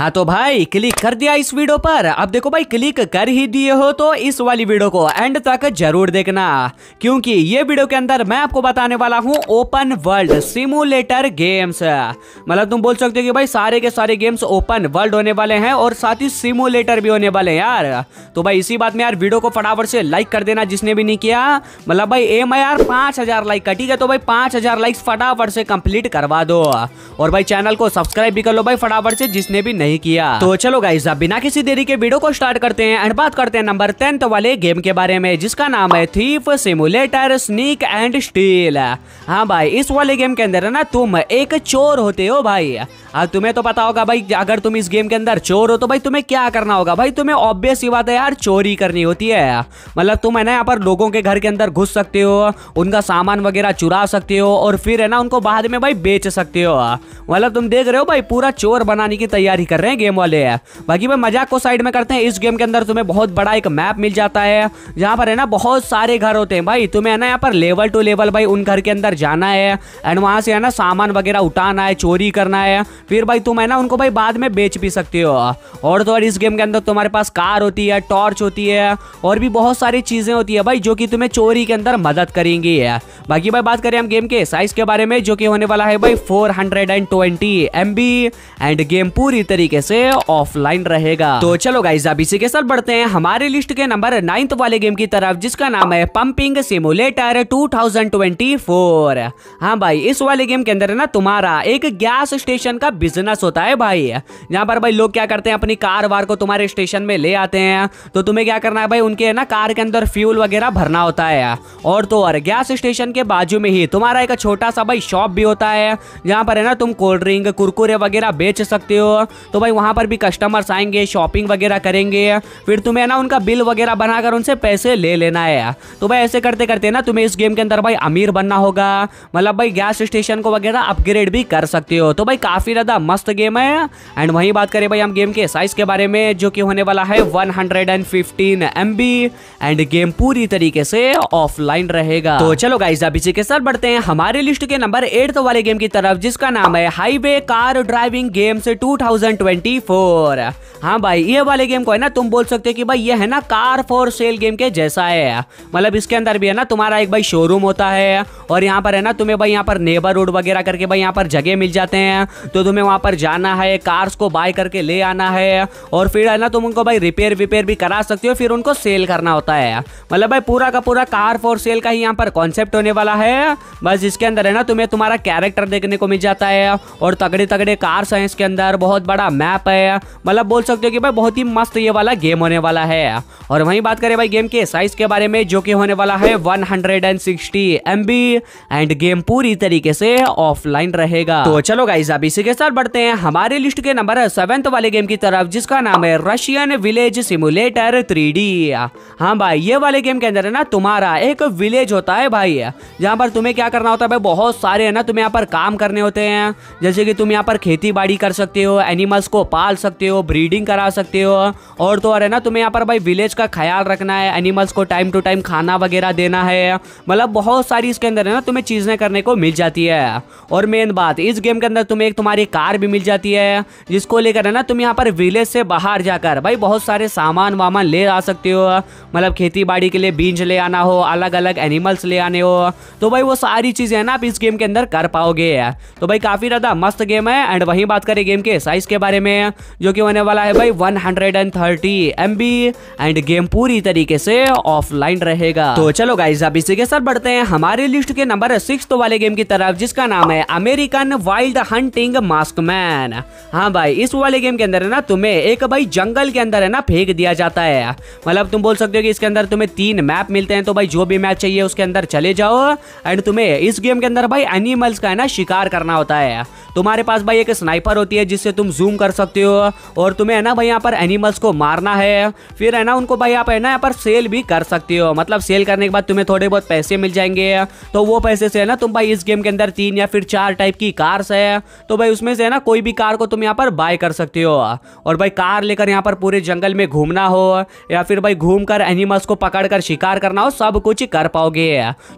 हाँ तो भाई क्लिक कर दिया इस वीडियो पर अब देखो भाई क्लिक कर ही दिए हो तो इस वाली वीडियो को एंड तक जरूर देखना क्योंकि ये वीडियो के अंदर मैं आपको बताने वाला हूँ ओपन वर्ल्ड सिमुलेटर गेम्स मतलब तुम बोल सकते हो कि भाई सारे के सारे गेम्स ओपन वर्ल्ड होने वाले हैं और साथ ही सिमुलेटर भी होने वाले हैं यार तो भाई इसी बात में यार वीडियो को फटाफट से लाइक कर देना जिसने भी नहीं किया मतलब भाई एम आई आर पाँच हजार लाइक का ठीक है तो भाई पाँच हजार लाइक फटाफट से कंप्लीट करवा दो और भाई चैनल को सब्सक्राइब भी कर लो भाई फटाफट से जिसने भी नहीं नहीं किया तो चलो गाइज अब बिना किसी देरी के वीडियो को स्टार्ट करते हैं एंड बात करते हैं नंबर टेंथ वाले गेम के बारे में जिसका नाम है thief simulator sneak and steal हाँ भाई इस वाले गेम के अंदर है ना तुम एक चोर होते हो भाई अब तुम्हें तो पता होगा भाई अगर तुम इस गेम के अंदर चोर हो तो भाई तुम्हें क्या करना होगा भाई तुम्हें ऑब्वियस ही बात है यार चोरी करनी होती है मतलब तुम है ना यहाँ पर लोगों के घर के अंदर घुस सकते हो उनका सामान वगैरह चुरा सकते हो और फिर है ना उनको बाद में भाई बेच सकते हो मतलब तुम देख रहे हो भाई पूरा चोर बनाने की तैयारी कर कर रहे हैं गेम वाले है बाकी भाई मजाक को साइड में करते हैं इस गेम के अंदर तुम्हें बहुत बड़ा एक मैप मिल जाता है जहाँ पर है ना बहुत सारे घर होते हैं भाई तुम्हें है ना यहाँ पर लेवल टू लेवल भाई उन घर के अंदर जाना है एंड वहाँ से है ना सामान वगैरह उठाना है चोरी करना है फिर भाई तुम है ना उनको भाई बाद में बेच भी सकते हो और तो और इस गेम के अंदर तुम्हारे पास कार होती है टॉर्च होती है और भी बहुत सारी चीज़ें होती है भाई जो कि तुम्हें चोरी के अंदर मदद करेंगी है बाकी भाई बात करें हम गेम के साइज के बारे में जो कि होने वाला है भाई four hundred and twenty and game पूरी तरीके तरीके से ऑफलाइन रहेगा तो चलो गाइज अब इसी के साथ बढ़ते हैं हमारे लिस्ट के नंबर नाइन्थ वाले गेम की तरफ जिसका नाम है पंपिंग सिमुलेटर 2024 हाँ भाई इस वाले गेम के अंदर ना तुम्हारा एक गैस स्टेशन का बिजनेस होता है भाई यहाँ पर भाई लोग क्या करते हैं अपनी कार वार को तुम्हारे स्टेशन में ले आते हैं तो तुम्हें क्या करना है भाई उनके ना कार के अंदर फ्यूल वगैरह भरना होता है और तो और गैस स्टेशन के बाजू में ही तुम्हारा एक छोटा सा भाई शॉप भी होता है जहाँ पर है ना तुम कोल्ड ड्रिंक कुरकुरे वगैरह बेच सकते हो तो तो भाई वहाँ पर भी कस्टमर्स आएंगे शॉपिंग वगैरह करेंगे फिर तुम्हें ना उनका बिल वगैरह बनाकर उनसे पैसे ले लेना है तो भाई ऐसे करते करते ना तुम्हें इस गेम के अंदर भाई अमीर बनना होगा मतलब भाई गैस स्टेशन को वगैरह अपग्रेड भी कर सकते हो तो भाई काफ़ी ज़्यादा मस्त गेम है एंड वहीं बात करें भाई हम गेम के साइज़ के बारे में जो कि होने वाला है one hundred and fifteen M B and game पूरी तरीके से ऑफलाइन रहेगा तो चलो गाइज अब इसी के साथ बढ़ते हैं हमारे लिस्ट के नंबर एट वाले गेम की तरफ जिसका नाम है highway car driving games two thousand twenty four हाँ भाई ये वाले गेम को है ना तुम बोल सकते हो कि भाई ये है ना कार फॉर सेल गेम के जैसा है मतलब इसके अंदर भी है ना तुम्हारा एक भाई शोरूम होता है और यहाँ पर है ना तुम्हें भाई यहाँ पर रोड वगैरह करके भाई यहाँ पर जगह मिल जाते हैं तो तुम्हें वहाँ पर जाना है कार्स को बाय करके ले आना है और फिर है ना तुम उनको भाई रिपेयर विपेयर भी करा सकते हो फिर उनको सेल करना होता है मतलब भाई पूरा का पूरा कार फॉर सेल का ही यहाँ पर कॉन्सेप्ट होने वाला है बस इसके अंदर है ना तुम्हें तुम्हारा कैरेक्टर देखने को मिल जाता है और तगड़े तगड़े कार्स हैं इसके अंदर बहुत बड़ा का मैप है मतलब बोल सकते हो कि भाई बहुत ही मस्त ये वाला गेम होने वाला है और वहीं बात करें भाई गेम के साइज के बारे में जो कि होने वाला है 160 हंड्रेड एंड गेम पूरी तरीके से ऑफलाइन रहेगा तो चलो गाइज अब इसी के साथ बढ़ते हैं हमारे लिस्ट के नंबर सेवेंथ वाले गेम की तरफ जिसका नाम है रशियन विलेज सिमुलेटर थ्री हाँ भाई ये वाले गेम के अंदर है ना तुम्हारा एक विलेज होता है भाई जहाँ पर तुम्हें क्या करना होता है भाई बहुत सारे है ना तुम्हें यहाँ पर काम करने होते हैं जैसे कि तुम यहाँ पर खेती बाड़ी कर सकते हो एनिमल एनिमल्स को पाल सकते हो ब्रीडिंग करा सकते हो और तो और है ना तुम्हें यहाँ पर भाई विलेज का ख्याल रखना है एनिमल्स को टाइम टू टाइम खाना वगैरह देना है मतलब बहुत सारी इसके अंदर है ना तुम्हें चीज़ें करने को मिल जाती है और मेन बात इस गेम के अंदर तुम्हें एक तुम्हारी कार भी मिल जाती है जिसको लेकर है ना तुम यहाँ पर विलेज से बाहर जाकर भाई बहुत सारे सामान वामान ले आ सकते हो मतलब खेती बाड़ी के लिए बीज ले आना हो अलग अलग एनिमल्स ले आने हो तो भाई वो सारी चीज़ें है ना आप इस गेम के अंदर कर पाओगे तो भाई काफ़ी ज़्यादा मस्त गेम है एंड वहीं बात करें गेम के साइज़ के बारे बारे में जो कि होने वाला है भाई 130 एमबी एंड गेम पूरी तरीके से ऑफलाइन रहेगा तो चलो गाइज अब इसी के साथ बढ़ते हैं हमारे लिस्ट के नंबर सिक्स तो वाले गेम की तरफ जिसका नाम है American wild hunting mask man हाँ भाई इस वाले गेम के अंदर है ना तुम्हें एक भाई जंगल के अंदर है ना फेंक दिया जाता है मतलब तुम बोल सकते हो कि इसके अंदर तुम्हें तीन मैप मिलते हैं तो भाई जो भी मैप चाहिए उसके अंदर चले जाओ एंड तुम्हें इस गेम के अंदर भाई एनिमल्स का है ना शिकार करना होता है तुम्हारे पास भाई एक स्नाइपर होती है जिससे तुम जूम कर सकते हो और तुम्हें है ना भाई यहाँ पर एनिमल्स को मारना है फिर है ना उनको भाई आप है ना यहाँ पर सेल भी कर सकते हो मतलब सेल करने के बाद तुम्हें थोड़े बहुत पैसे मिल जाएंगे तो वो पैसे से है ना तुम भाई इस गेम के अंदर तीन या फिर चार टाइप की कार्स है तो भाई उसमें से है ना कोई भी कार को तुम यहाँ पर बाय कर सकते हो और भाई कार लेकर यहाँ पर पूरे जंगल में घूमना हो या फिर भाई घूम एनिमल्स को पकड़ कर शिकार करना हो सब कुछ कर पाओगे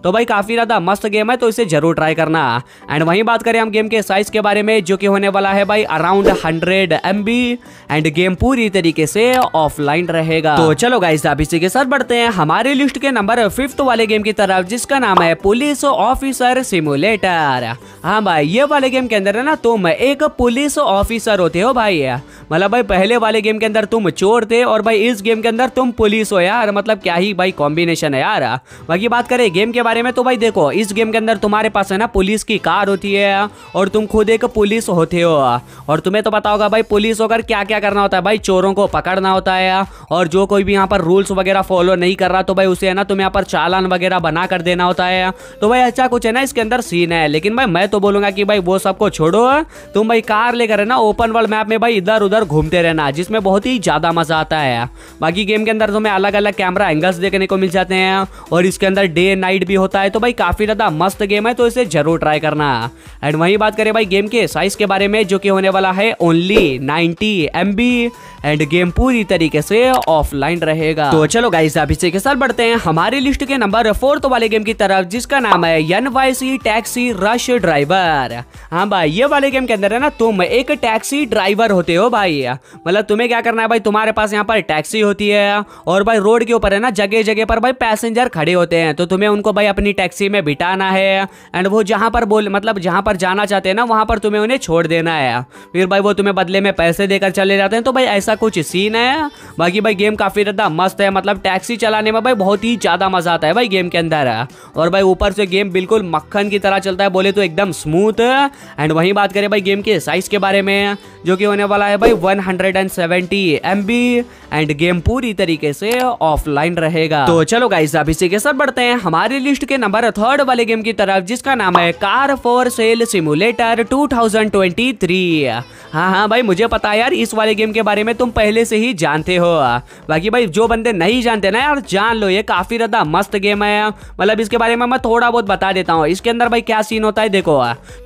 तो भाई काफ़ी ज़्यादा मस्त गेम है तो इसे जरूर ट्राई करना एंड वहीं बात करें हम गेम के साइज़ के बारे में जो कि होने वाला है भाई around hundred M and game पूरी तरीके से ऑफलाइन रहेगा तो चलो गाइस आप इसी के साथ बढ़ते हैं हमारे लिस्ट के नंबर फिफ्थ वाले गेम की तरफ जिसका नाम है पुलिस ऑफिसर सिमुलेटर हाँ भाई ये वाले गेम के अंदर है ना तुम एक पुलिस ऑफिसर होते हो भाई मतलब भाई पहले वाले गेम के अंदर तुम चोर थे और भाई इस गेम के अंदर तुम पुलिस हो यार मतलब क्या ही भाई कॉम्बिनेशन है यार बाकी बात करें गेम के बारे में तो भाई देखो इस गेम के अंदर तुम्हारे पास है ना पुलिस की कार होती है और तुम खुद एक पुलिस होते हो और तुम्हें तो पता होगा भाई पुलिस होकर क्या क्या करना होता है भाई चोरों को पकड़ना होता है और जो कोई भी यहाँ पर रूल्स वगैरह फॉलो नहीं कर रहा तो भाई उसे है ना तुम्हें यहाँ पर चालान वगैरह बना कर देना होता है तो भाई अच्छा कुछ है ना इसके अंदर सीन है लेकिन भाई मैं तो बोलूंगा कि भाई वो सबको छोड़ो तुम भाई कार लेकर है ना ओपन वर्ल्ड मैप में भाई इधर उधर घूमते रहना जिसमें बहुत ही ज़्यादा मज़ा आता है बाकी गेम के अंदर तुम्हें अलग अलग कैमरा एंगल्स देखने को मिल जाते हैं और इसके अंदर डे नाइट भी होता है तो भाई काफ़ी ज़्यादा मस्त गेम है तो इसे जरूर ट्राई करना एंड वही बात करें भाई गेम के साइज़ के बारे में जो कि होने वाला है only only 90 MB and game पूरी तरीके से ऑफलाइन रहेगा तो चलो गाइस अब इसी के साथ बढ़ते हैं हमारे लिस्ट के नंबर फोर्थ वाले गेम की तरफ जिसका नाम है एन टैक्सी रश ड्राइवर हाँ भाई ये वाले गेम के अंदर है ना तुम एक टैक्सी ड्राइवर होते हो भाई मतलब तुम्हें क्या करना है भाई तुम्हारे पास यहाँ पर टैक्सी होती है और भाई रोड के ऊपर है ना जगह जगह पर भाई पैसेंजर खड़े होते हैं तो तुम्हें उनको भाई अपनी टैक्सी में बिठाना है एंड वो जहां पर बोल मतलब जहां पर जाना चाहते हैं ना वहां पर तुम्हें उन्हें छोड़ देना है फिर भाई वो तुम्हें बदले में पैसे देकर चले जाते हैं तो भाई ऐसा कुछ सीन है बाकी भाई गेम काफ़ी ज़्यादा मस्त है मतलब टैक्सी चलाने में भाई बहुत ही ज़्यादा मज़ा आता है भाई गेम के अंदर और भाई ऊपर से गेम बिल्कुल मक्खन की तरह चलता है बोले तो एकदम स्मूथ एंड वही बात करें भाई गेम के साइज़ के बारे में जो कि होने वाला है भाई one hundred and seventy M B and game पूरी तरीके से ऑफलाइन रहेगा तो चलो गाइस अब इसी के साथ बढ़ते हैं हमारी लिस्ट के नंबर थर्ड वाले गेम की तरफ जिसका नाम है कार फॉर सेल सिमुलेटर 2023 हाँ हाँ हाँ भाई मुझे पता है यार इस वाले गेम के बारे में तुम पहले से ही जानते हो बाकी भाई जो बंदे नहीं जानते ना यार जान लो ये काफी ज्यादा मस्त गेम है मतलब इसके बारे में मैं थोड़ा बहुत बता देता हूँ इसके अंदर भाई क्या सीन होता है देखो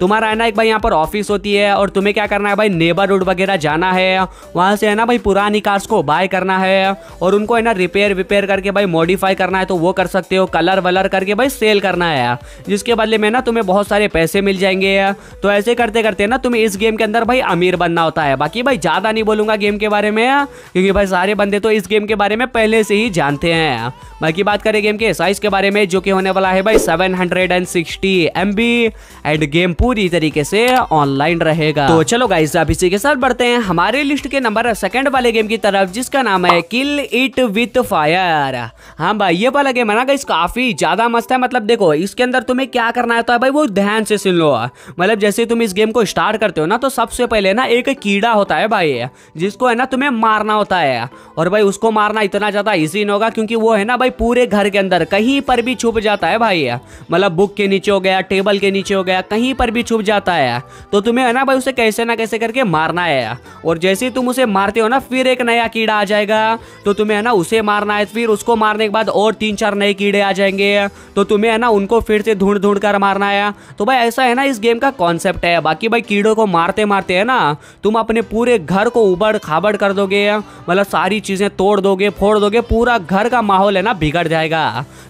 तुम्हारा है ना एक भाई यहाँ पर ऑफिस होती है और तुम्हें क्या करना है भाई रोड वगैरह जाना है वहाँ से है ना भाई पुरानी कार्स को बाय करना है और उनको है ना रिपेयर विपेयर करके भाई मॉडिफाई करना है तो वो कर सकते हो कलर वलर करके भाई सेल करना है जिसके बदले में ना तुम्हें बहुत सारे पैसे मिल जाएंगे तो ऐसे करते करते ना तुम्हें इस गेम के अंदर भाई अमीर बनना क्या होता है बाकी भाई ज़्यादा नहीं बोलूंगा गेम के बारे में हाँ, क्योंकि भाई सारे बंदे तो इस गेम के बारे में पहले से ही जानते हैं बाकी बात करें गेम के साइज़ के बारे में जो कि होने वाला है भाई seven hundred and sixty M B and game पूरी तरीके से ऑनलाइन रहेगा तो चलो गाइस आप इसी के साथ बढ़ते हैं हमारे लिस्ट के नंबर सेकंड वाले गेम की तरफ जिसका नाम है किल इट विथ फायर हाँ भाई ये वाला गेम है ना गाइस काफी ज्यादा मस्त है मतलब देखो इसके अंदर तुम्हें क्या करना होता है भाई वो ध्यान से सुन लो मतलब जैसे तुम इस गेम को स्टार्ट करते हो ना तो सबसे पहले ना एक कीड़ा होता है भाई जिसको है ना तुम्हें मारना होता है और भाई उसको मारना इतना ज़्यादा इजी नहीं होगा क्योंकि वो है ना भाई पूरे घर के अंदर कहीं पर भी छुप जाता है भाई मतलब बुक के नीचे हो गया टेबल के नीचे हो गया कहीं पर भी छुप जाता है तो तुम्हें है ना भाई उसे कैसे ना कैसे करके मारना है और जैसे ही तुम उसे मारते हो ना फिर एक नया कीड़ा आ जाएगा तो तुम्हें है ना उसे मारना है फिर उसको मारने के बाद और तीन चार नए कीड़े आ जाएंगे तो तुम्हें है ना उनको फिर से ढूंढ ढूंढ कर मारना है तो भाई ऐसा है ना इस गेम का कॉन्सेप्ट है बाकी भाई कीड़ों को मारते मारते है ना तुम अपने पूरे घर को उबड़ खाबड़ कर दोगे मतलब सारी चीज़ें तोड़ दोगे फोड़ दोगे पूरा घर का माहौल है ना बिगड़ जाएगा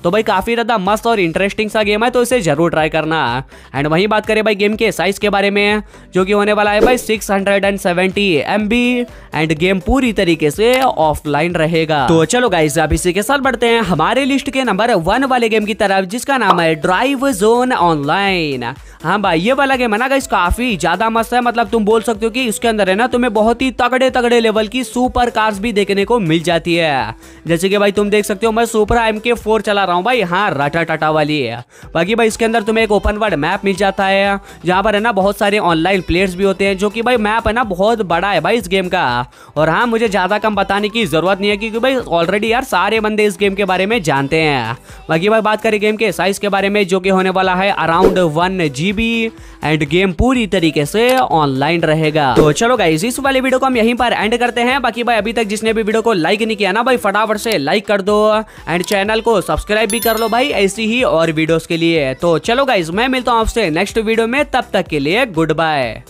तो भाई काफ़ी ज़्यादा मस्त और इंटरेस्टिंग सा गेम है तो इसे ज़रूर ट्राई करना एंड वही बात करें भाई गेम के साइज़ के बारे में जो कि होने वाला है भाई six hundred and seventy M B and game पूरी तरीके से ऑफलाइन रहेगा तो चलो गाइज अब इसी के साथ बढ़ते हैं हमारे लिस्ट के नंबर वन वाले गेम की तरफ जिसका नाम है ड्राइव जोन ऑनलाइन हाँ भाई ये वाला गेम है ना गाइज काफ़ी ज़्यादा मस्त है मतलब तुम बोल सकते हो कि इसके के अंदर है ना तुम्हें बहुत ही तगड़े तगड़े लेवल की सुपर कार्स भी देखने को मिल जाती है जैसे कि भाई तुम देख सकते हो मैं सुपर एम के फोर चला रहा हूँ भाई हाँ राटा टाटा वाली है बाकी भाई इसके अंदर तुम्हें एक ओपन वर्ड मैप मिल जाता है जहाँ पर है ना बहुत सारे ऑनलाइन प्लेयर्स भी होते हैं जो कि भाई मैप है ना बहुत बड़ा है भाई इस गेम का और हाँ मुझे ज़्यादा कम बताने की ज़रूरत नहीं है क्योंकि भाई ऑलरेडी यार सारे बंदे इस गेम के बारे में जानते हैं बाकी भाई बात करें गेम के साइज़ के बारे में जो कि होने वाला है around one G and game पूरी तरीके से ऑनलाइन रहेगा तो चलो गाइज इस वाले वीडियो को हम यहीं पर एंड करते हैं बाकी भाई अभी तक जिसने भी वीडियो को लाइक नहीं किया ना भाई फटाफट से लाइक कर दो एंड चैनल को सब्सक्राइब भी कर लो भाई ऐसी ही और वीडियोस के लिए तो चलो गाइज मैं मिलता हूँ आपसे नेक्स्ट वीडियो में तब तक के लिए गुड बाय